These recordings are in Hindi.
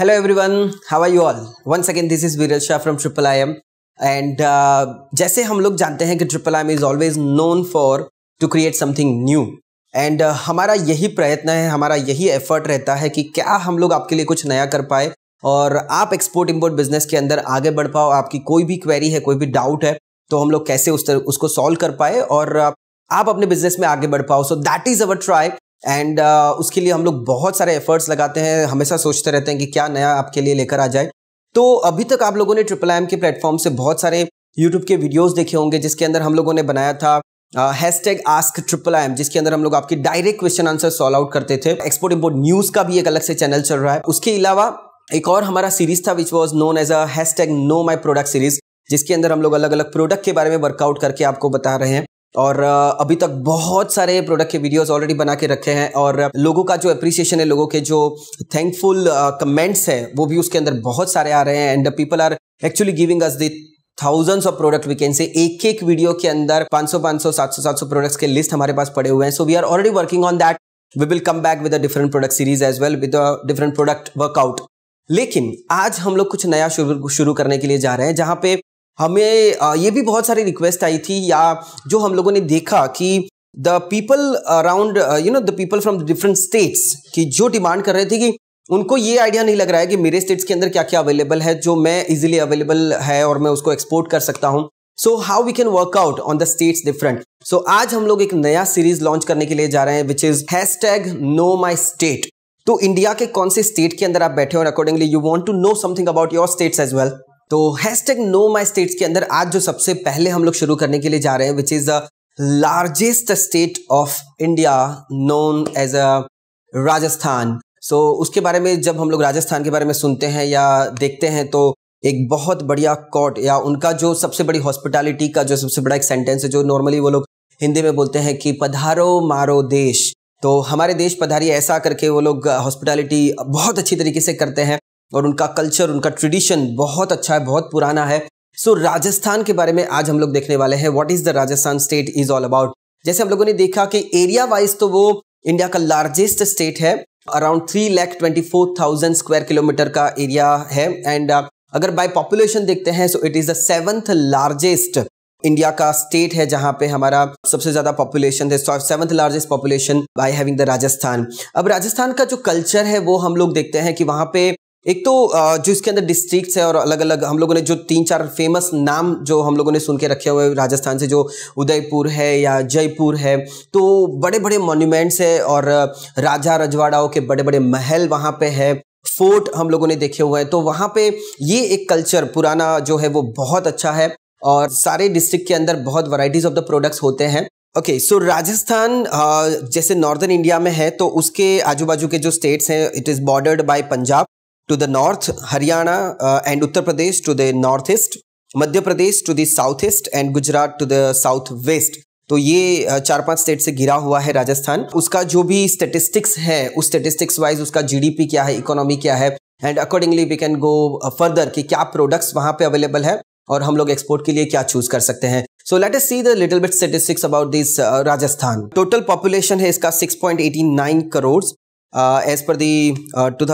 hello everyone are you all one second this is Viraj Shah from triple I M and जैसे हम लोग जानते हैं कि triple I M is always known for to create something new and हमारा यही प्रयत्न है हमारा यही एफर्ट रहता है कि क्या हम लोग आपके लिए कुछ नया कर पाए और आप एक्सपोर्ट इम्पोर्ट बिजनेस के अंदर आगे बढ़ पाओ आपकी कोई भी क्वेरी है कोई भी डाउट है तो हम लोग कैसे उस तर, उसको सॉल्व कर पाए और uh, आप अपने बिजनेस में आगे बढ़ पाओ so that is our try and uh, उसके लिए हम लोग बहुत सारे एफर्ट्स लगाते हैं हमेशा सोचते रहते हैं कि क्या नया आपके लिए लेकर आ जाए तो अभी तक आप लोगों ने ट्रिपल एम के प्लेटफॉर्म से बहुत सारे यूट्यूब के वीडियोस देखे होंगे जिसके अंदर हम लोगों ने बनाया था hashtag ask triple M जिसके अंदर हम लोग आपकी direct question answer solve out करते थे एक्सपोर्ट इम्पोर्ट न्यूज़ का भी एक अलग से चैनल चल रहा है उसके अलावा एक और हमारा सीरीज था which was known as a hashtag know my product series जिसके अंदर हम लोग अलग अलग प्रोडक्ट के बारे में वर्कआउट करके आपको बता रहे हैं और अभी तक बहुत सारे प्रोडक्ट के वीडियोस ऑलरेडी बना के रखे हैं और लोगों का जो अप्रिसिएशन है लोगों के जो थैंकफुल कमेंट्स हैं वो भी उसके अंदर बहुत सारे आ रहे हैं and people are actually giving us the thousands of product we can say एक एक वीडियो के अंदर 500 500 700 700 प्रोडक्ट्स के लिस्ट हमारे पास पड़े हुए हैं so we are already working on that we will come back with a different product series as well with a different product workout लेकिन आज हम लोग कुछ नया शुरू शुरू करने के लिए जा रहे हैं जहां पे हमें ये भी बहुत सारी रिक्वेस्ट आई थी या जो हम लोगों ने देखा कि the people around you know the people from different states की जो डिमांड कर रहे थे कि उनको ये आइडिया नहीं लग रहा है कि मेरे स्टेट्स के अंदर क्या क्या अवेलेबल है जो मैं इजिली अवेलेबल है और मैं उसको एक्सपोर्ट कर सकता हूँ so how we can work out on the states different so आज हम लोग एक नया सीरीज लॉन्च करने के लिए जा रहे हैं which is hashtag know my state तो इंडिया के कौन से स्टेट के अंदर आप बैठे हो accordingly you want to know something about your states as well तो हैशटैग नो माई स्टेट्स के अंदर आज जो सबसे पहले हम लोग शुरू करने के लिए जा रहे हैं which is the largest state of India known as a Rajasthan so उसके बारे में जब हम लोग राजस्थान के बारे में सुनते हैं या देखते हैं तो एक बहुत बढ़िया कोर्ट या उनका जो सबसे बड़ी हॉस्पिटैलिटी का जो सबसे बड़ा एक सेंटेंस है जो नॉर्मली वो लोग हिंदी में बोलते हैं कि पधारो मारो देश तो हमारे देश पधारी ऐसा करके वो लोग हॉस्पिटैलिटी बहुत अच्छी तरीके से करते हैं और उनका कल्चर उनका ट्रेडिशन बहुत अच्छा है बहुत पुराना है सो so, राजस्थान के बारे में आज हम लोग देखने वाले हैं what is the Rajasthan state is all about जैसे हम लोगों ने देखा कि एरिया वाइज तो वो इंडिया का लार्जेस्ट स्टेट है around three lakh twenty four thousand square kilometre का एरिया है एंड uh, अगर बाय पॉपुलेशन देखते हैं so it is the seventh largest India का स्टेट है जहाँ पे हमारा सबसे ज़्यादा पॉपुलेशन है seventh largest population by having the Rajasthan अब राजस्थान का जो कल्चर है वो हम लोग देखते हैं कि वहाँ पे एक तो जो इसके अंदर डिस्ट्रिक्ट्स है और अलग अलग हम लोगों ने जो तीन चार फेमस नाम जो हम लोगों ने सुन के रखे हुए राजस्थान से जो उदयपुर है या जयपुर है तो बड़े बड़े मोन्यूमेंट्स है और राजा रजवाड़ाओं के बड़े बड़े महल वहाँ पे है फोर्ट हम लोगों ने देखे हुए हैं तो वहाँ पे ये एक कल्चर पुराना जो है वो बहुत अच्छा है और सारे डिस्ट्रिक्ट के अंदर बहुत वराइटीज ऑफ द प्रोडक्ट्स होते हैं ओके सो राजस्थान जैसे नॉर्दर्न इंडिया में है तो उसके आजू बाजू के जो स्टेट्स हैं it is bordered by Punjab to the north, Haryana uh, and Uttar Pradesh to the northeast, Madhya Pradesh to the south east and Gujarat to the south west तो ये uh, चार पांच स्टेट से घिरा हुआ है राजस्थान उसका जो भी स्टेटिस्टिक्स है उस स्टेटिस्टिक्स वाइज उसका जीडीपी क्या है इकोनॉमी क्या है and accordingly we can go further कि क्या प्रोडक्ट्स वहां पे अवेलेबल है और हम लोग एक्सपोर्ट के लिए क्या चूज कर सकते हैं so let's see the little bit statistics about this Rajasthan total population है इसका six crore as per the to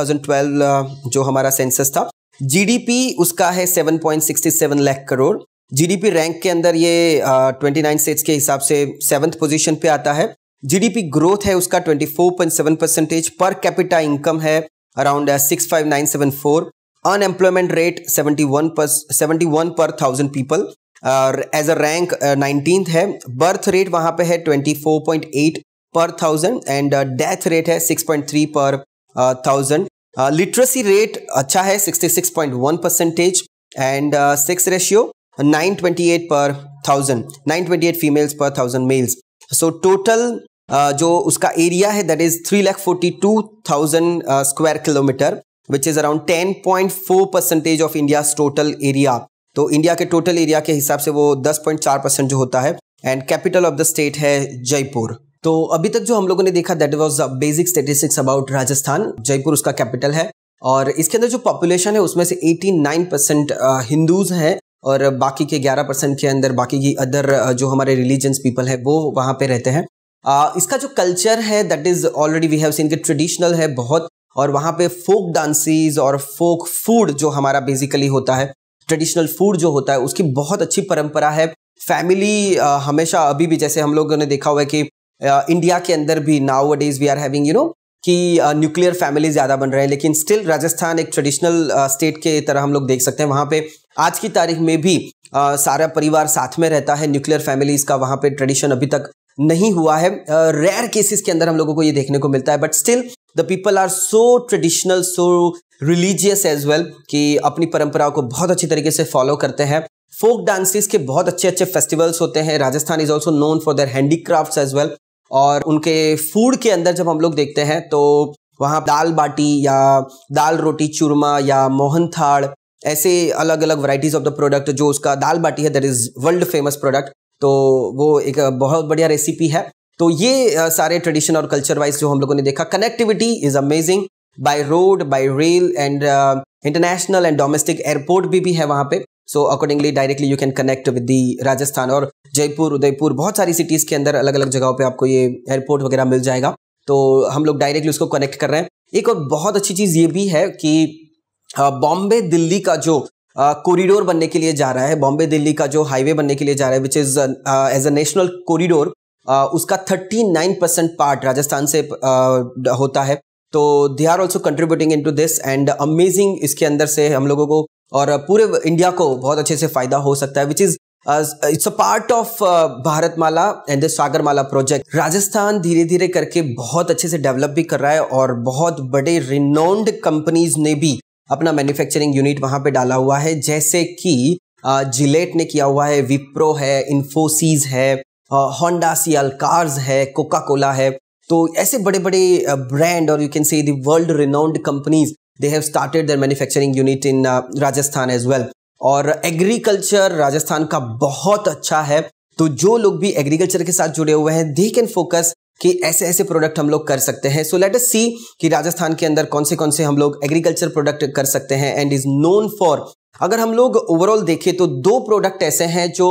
जो हमारा सेंसस था जीडीपी उसका है 7.67 लाख करोड़ जीडीपी रैंक के अंदर ये ट्वेंटी नाइन स्टेट्स के हिसाब से सेवन्थ पोजीशन पे आता है जीडीपी ग्रोथ है उसका 24.7 परसेंटेज पर कैपिटा इनकम है around six five nine seven four unemployment rate seventy one per one per thousand people और एज अ रैंक नाइनटीन है बर्थ रेट वहाँ पे है eight per thousand and death rate है six point three per thousand literacy rate अच्छा है one percentage and sex ratio eight per thousand eight females per thousand males so total जो उसका एरिया है that is three lakh forty two thousand square kilometre which is around ten point four percentage of India total area तो इंडिया के टोटल एरिया के हिसाब से वो दस पॉइंट चार परसेंट जो होता है and capital of the state है जयपुर तो अभी तक जो हम लोगों ने देखा that was basic statistics about Rajasthan Jaipur उसका कैपिटल है और इसके अंदर जो पॉपुलेशन है उसमें से 89 परसेंट हिंदूज हैं और बाकी के 11 परसेंट के अंदर बाकी की अदर जो हमारे रिलीजन्स पीपल है वो वहाँ पे रहते हैं आ, इसका जो कल्चर है that is already we have seen के ट्रेडिशनल है बहुत और वहाँ पे फोक डांसिस और फोक फूड जो हमारा बेसिकली होता है ट्रेडिशनल फूड जो होता है उसकी बहुत अच्छी परंपरा है फैमिली हमेशा अभी भी जैसे हम लोगों ने देखा हुआ है कि इंडिया uh, के अंदर भी nowadays we are having you know कि न्यूक्लियर फैमिली ज़्यादा बन रहे हैं लेकिन स्टिल राजस्थान एक ट्रेडिशनल स्टेट uh, के तरह हम लोग देख सकते हैं वहाँ पे आज की तारीख में भी आ, uh, सारा परिवार साथ में रहता है न्यूक्लियर फैमिलीज का वहाँ पे ट्रेडिशन अभी तक नहीं हुआ है रेयर केसेस के अंदर हम लोगों को ये देखने को मिलता है but still the people are so traditional so religious as well कि अपनी परंपराओं को बहुत अच्छी तरीके से फॉलो करते हैं फोक डांसिस के बहुत अच्छे अच्छे फेस्टिवल्स होते हैं Rajasthan is also known for their handicraft as well और उनके फूड के अंदर जब हम लोग देखते हैं तो वहाँ दाल बाटी या दाल रोटी चूरमा या मोहन थाड़ ऐसे अलग अलग वराइटीज़ ऑफ द प्रोडक्ट जो उसका दाल बाटी है that is world famous product तो वो एक बहुत बढ़िया रेसिपी है तो ये सारे ट्रेडिशन और कल्चर वाइज जो हम लोगों ने देखा connectivity is amazing by road by rail and international and domestic airport भी, है वहाँ पे so accordingly directly you can connect with the Rajasthan और जयपुर उदयपुर बहुत सारी सिटीज़ के अंदर अलग अलग जगहों पे आपको ये एयरपोर्ट वगैरह मिल जाएगा तो हम लोग डायरेक्टली उसको कनेक्ट कर रहे हैं एक और बहुत अच्छी चीज़ ये भी है कि बॉम्बे दिल्ली का जो कॉरिडोर बनने के लिए जा रहा है बॉम्बे दिल्ली का जो हाईवे बनने के लिए जा रहा है which is as a national corridor उसका thirty nine percent part Rajasthan से uh, होता है तो they are also contributing into this and amazing इसके अंदर से हम लोगों को और पूरे इंडिया को बहुत अच्छे से फायदा हो सकता है which is it's a part of Bharatmala and the Sagarmala project Rajasthan धीरे धीरे करके बहुत अच्छे से डेवलप भी कर रहा है और बहुत बड़े रिनोन्ड कंपनीज ने भी अपना मैन्युफैक्चरिंग यूनिट वहां पे डाला हुआ है जैसे कि जिलेट ने किया हुआ है विप्रो है इन्फोसिस है होंडा सीएल कार्स है कोका कोला है तो ऐसे बड़े बड़े ब्रांड और you can say world renowned companies they have started their manufacturing unit in uh, Rajasthan as well और एग्रीकल्चर राजस्थान का बहुत अच्छा है तो जो लोग भी एग्रीकल्चर के साथ जुड़े हुए हैं दे कैन फोकस कि ऐसे ऐसे प्रोडक्ट हम लोग कर सकते हैं सो लेट अस सी कि राजस्थान के अंदर कौन से कौन से हम लोग एग्रीकल्चर प्रोडक्ट कर सकते हैं एंड इज नोन फॉर अगर हम लोग ओवरऑल देखें तो दो प्रोडक्ट ऐसे हैं जो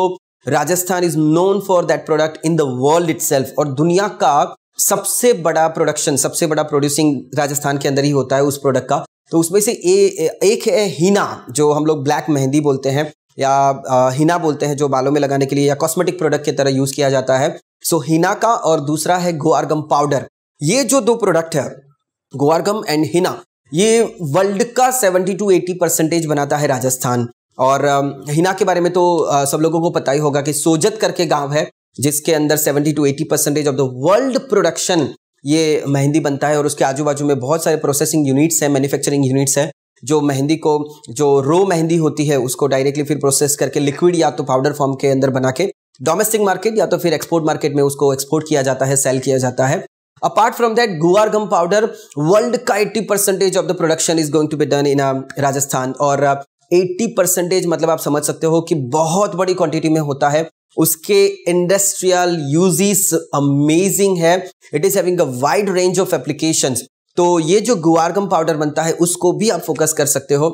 Rajasthan is known for that product in the world it और दुनिया का सबसे बड़ा प्रोडक्शन सबसे बड़ा प्रोड्यूसिंग राजस्थान के अंदर ही होता है उस प्रोडक्ट का तो उसमें से ए, एक है हीना जो हम लोग ब्लैक मेहंदी बोलते हैं या हीना बोलते हैं जो बालों में लगाने के लिए या कॉस्मेटिक प्रोडक्ट की तरह यूज़ किया जाता है सो हीना का और दूसरा है गोआरगम पाउडर ये जो दो प्रोडक्ट है गोआरगम एंड हीना ये वर्ल्ड का 70 टू 80 परसेंटेज बनाता है राजस्थान और हिना के बारे में तो सब लोगों को पता ही होगा कि सोजत करके गांव है जिसके अंदर 70 to 80 percentage of the world production ये मेहंदी बनता है और उसके आजू बाजू में बहुत सारे प्रोसेसिंग यूनिट्स हैं मैन्युफैक्चरिंग यूनिट्स हैं जो मेहंदी को जो रो मेहंदी होती है उसको डायरेक्टली फिर प्रोसेस करके लिक्विड या तो पाउडर फॉर्म के अंदर बना के डोमेस्टिक मार्केट या तो फिर एक्सपोर्ट मार्केट में उसको एक्सपोर्ट किया जाता है सेल किया जाता है apart from that guar gum powder world का eighty percentage of the production is going to be done in Rajasthan और uh, एट्टी परसेंटेज मतलब आप समझ सकते हो कि बहुत बड़ी क्वांटिटी में होता है उसके इंडस्ट्रियल यूजेस अमेजिंग है it is having a wide range of applications तो ये जो गुआरगम पाउडर बनता है उसको भी आप फोकस कर सकते हो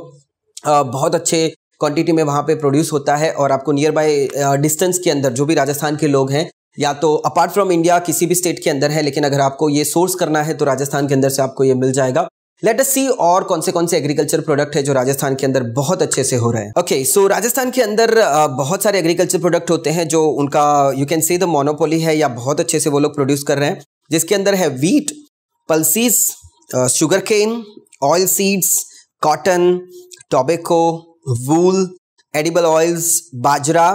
आ, बहुत अच्छे क्वांटिटी में वहाँ पे प्रोड्यूस होता है और आपको नियर बाय डिस्टेंस के अंदर जो भी राजस्थान के लोग हैं या तो अपार्ट फ्रॉम इंडिया किसी भी स्टेट के अंदर है लेकिन अगर आपको ये सोर्स करना है तो राजस्थान के अंदर से आपको ये मिल जाएगा लेट अस सी और कौन से कौन से एग्रीकल्चर प्रोडक्ट है जो राजस्थान के अंदर बहुत अच्छे से हो रहे हैं ओके सो राजस्थान के अंदर बहुत सारे एग्रीकल्चर प्रोडक्ट होते हैं जो उनका you can see the monopoly है या बहुत अच्छे से वो लोग प्रोड्यूस कर रहे हैं जिसके अंदर है wheat pulses sugar cane oil seeds cotton tobacco wool edible oils bajra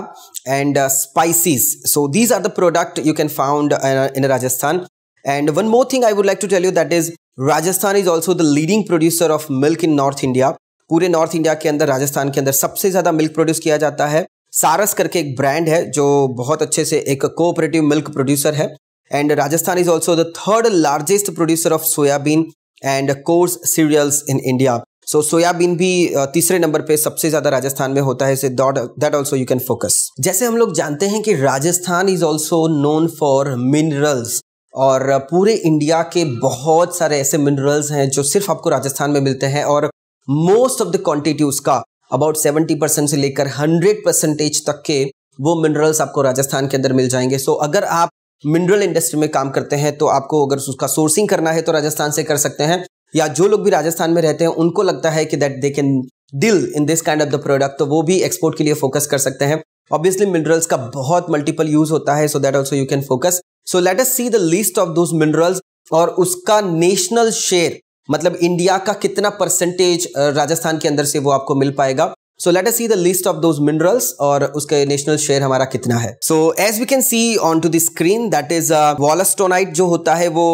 and spices so these are the product you can found in Rajasthan And one more thing I would like to tell you that is Rajasthan is also the leading producer of milk in north India पूरे नॉर्थ इंडिया के अंदर राजस्थान के अंदर सबसे ज़्यादा मिल्क प्रोड्यूस किया जाता है सारस करके एक ब्रांड है जो बहुत अच्छे से एक कोऑपरेटिव मिल्क प्रोड्यूसर है and Rajasthan is also the third largest producer of soyabean and coarse cereals in India so soyabean भी तीसरे नंबर पे सबसे ज़्यादा राजस्थान में होता है that also you can focus जैसे हम लोग जानते हैं कि Rajasthan is also known for minerals और पूरे इंडिया के बहुत सारे ऐसे मिनरल्स हैं जो सिर्फ आपको राजस्थान में मिलते हैं और मोस्ट ऑफ द क्वांटिटी उसका अबाउट सेवेंटी परसेंट से लेकर हंड्रेड परसेंटेज तक के वो मिनरल्स आपको राजस्थान के अंदर मिल जाएंगे सो so, अगर आप मिनरल इंडस्ट्री में काम करते हैं तो आपको अगर उसका सोर्सिंग करना है तो राजस्थान से कर सकते हैं या जो लोग भी राजस्थान में रहते हैं उनको लगता है कि that they can deal in this kind of the product तो वो भी एक्सपोर्ट के लिए फोकस कर सकते हैं ऑब्वियसली मिनरल्स का बहुत मल्टीपल यूज होता है so that also you can focus so let's see the list of those minerals और उसका नेशनल शेयर मतलब इंडिया का कितना परसेंटेज राजस्थान के अंदर से वो आपको मिल पाएगा so let's see the list of those minerals और उसके नेशनल शेयर हमारा कितना है so as we can see on to the screen that is wollastonite जो होता है वो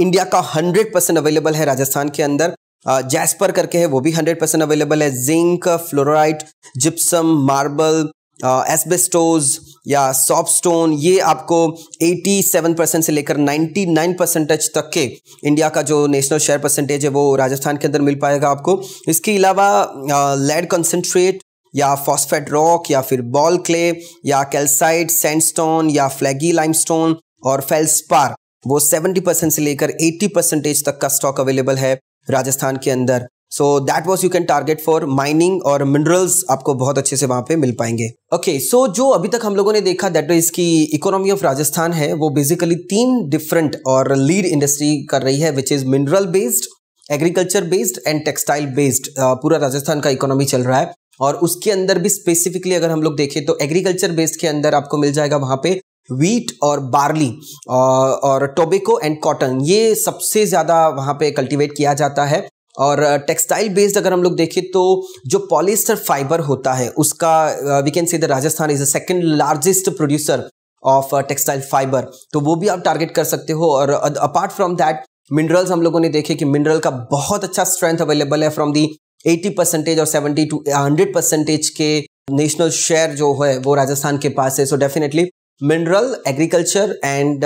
इंडिया का हंड्रेड परसेंट अवेलेबल है राजस्थान के अंदर जैस्पर करके है वो भी 100 परसेंट अवेलेबल है zinc fluorite gypsum marble asbestos uh, या सॉफ्ट स्टोन ये आपको 87 परसेंट से लेकर 99 परसेंटेज तक के इंडिया का जो नेशनल शेयर परसेंटेज है वो राजस्थान के अंदर मिल पाएगा आपको इसके अलावा लेड uh, कंसनट्रेट या फॉस्फेट रॉक या फिर बॉल क्ले या कैल्साइड सैंडस्टोन या फ्लैगी लाइमस्टोन और फेल्सपार वो 70 परसेंट से लेकर 80 परसेंटेज तक का स्टॉक अवेलेबल है राजस्थान के अंदर so that was you can target for mining और मिनरल्स आपको बहुत अच्छे से वहाँ पे मिल पाएंगे ओके okay, सो so जो अभी तक हम लोगों ने देखा दैट इज की इकोनॉमी ऑफ राजस्थान है वो बेसिकली तीन डिफरेंट और लीड इंडस्ट्री कर रही है which is mineral based agriculture based and textile based पूरा राजस्थान का इकोनॉमी चल रहा है और उसके अंदर भी स्पेसिफिकली अगर हम लोग देखें तो एग्रीकल्चर बेस्ड के अंदर आपको मिल जाएगा वहाँ पे वीट और बार्ली और टोबेको एंड कॉटन ये सबसे ज़्यादा वहाँ पे कल्टीवेट किया जाता है और टेक्सटाइल बेस्ड अगर हम लोग देखें तो जो पॉलिस्टर फाइबर होता है उसका we can say the Rajasthan is the second largest producer of textile fibre तो वो भी आप टारगेट कर सकते हो और अपार्ट फ्रॉम दैट मिनरल्स हम लोगों ने देखे कि मिनरल का बहुत अच्छा स्ट्रेंथ अवेलेबल है फ्रॉम दी 80 परसेंटेज और 70 टू 100 परसेंटेज के नेशनल शेयर जो है वो राजस्थान के पास है so definitely mineral agriculture and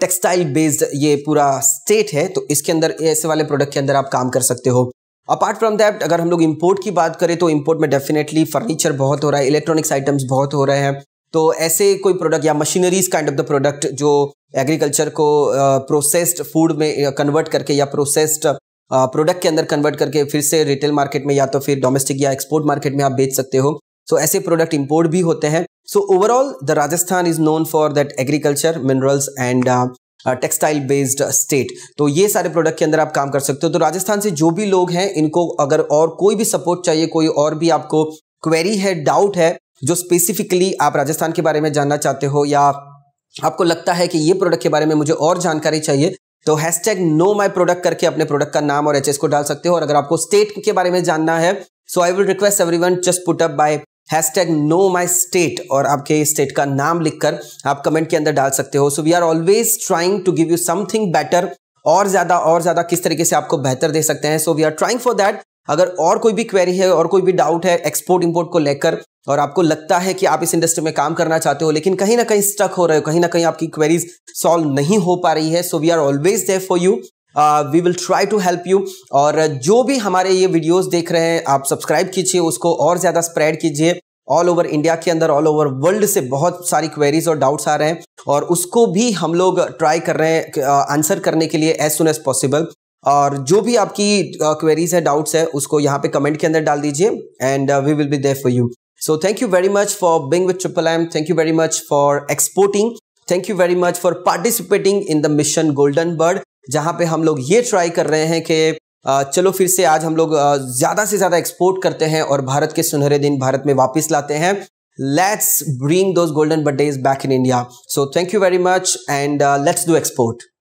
textile based ये पूरा स्टेट है तो इसके अंदर ऐसे वाले प्रोडक्ट के अंदर आप काम कर सकते हो अपार्ट फ्रॉम दैट अगर हम लोग इम्पोर्ट की बात करें तो इम्पोर्ट में डेफिनेटली फर्नीचर बहुत हो रहा है इलेक्ट्रॉनिक्स आइटम्स बहुत हो रहे हैं तो ऐसे कोई प्रोडक्ट या machineries kind of the product जो एग्रीकल्चर को प्रोसेस्ड uh, फूड में कन्वर्ट uh, करके या प्रोसेस्ड प्रोडक्ट uh, के अंदर कन्वर्ट करके फिर से रिटेल मार्केट में या तो फिर डोमेस्टिक या एक्सपोर्ट मार्केट में आप बेच सकते हो सो ऐसे प्रोडक्ट इम्पोर्ट भी होते हैं so overall the Rajasthan is known for that agriculture minerals and textile based state तो ये सारे प्रोडक्ट के अंदर आप काम कर सकते हो तो राजस्थान से जो भी लोग हैं इनको अगर और कोई भी सपोर्ट चाहिए कोई और भी आपको क्वेरी है डाउट है जो स्पेसिफिकली आप राजस्थान के बारे में जानना चाहते हो या आपको लगता है कि ये प्रोडक्ट के बारे में मुझे और जानकारी चाहिए तो hashtag know my product करके अपने प्रोडक्ट का नाम और एच को डाल सकते हो और अगर आपको स्टेट के बारे में जानना है so I will request everyone just put up by hashtag know my state और आपके स्टेट का नाम लिखकर आप कमेंट के अंदर डाल सकते हो so we are always trying to give you something better और ज्यादा और ज्यादा किस तरीके से आपको बेहतर दे सकते हैं so we are trying for that अगर और कोई भी क्वेरी है और कोई भी डाउट है एक्सपोर्ट इंपोर्ट को लेकर और आपको लगता है कि आप इस इंडस्ट्री में काम करना चाहते हो लेकिन कहीं ना कहीं स्टक हो रहे हो कहीं ना कहीं आपकी क्वेरीज सॉल्व नहीं हो पा रही है so we are always there for you we will try to help you और जो भी हमारे ये वीडियोस देख रहे हैं आप सब्सक्राइब कीजिए उसको और ज़्यादा स्प्रेड कीजिए ऑल ओवर इंडिया के अंदर ऑल ओवर वर्ल्ड से बहुत सारी क्वेरीज और डाउट्स आ रहे हैं और उसको भी हम लोग ट्राई कर रहे हैं आंसर करने के लिए एज सुन एज पॉसिबल और जो भी आपकी क्वेरीज है डाउट्स है उसको यहाँ पे कमेंट के अंदर डाल दीजिए and we will be there for you so thank you very much for being with triple M thank you very much for exporting thank you very much for participating in the mission golden bird जहाँ पे हम लोग ये ट्राई कर रहे हैं कि चलो फिर से आज हम लोग ज़्यादा से ज़्यादा एक्सपोर्ट करते हैं और भारत के सुनहरे दिन भारत में वापस लाते हैं let's bring those golden birthday back in India so thank you very much and let's do export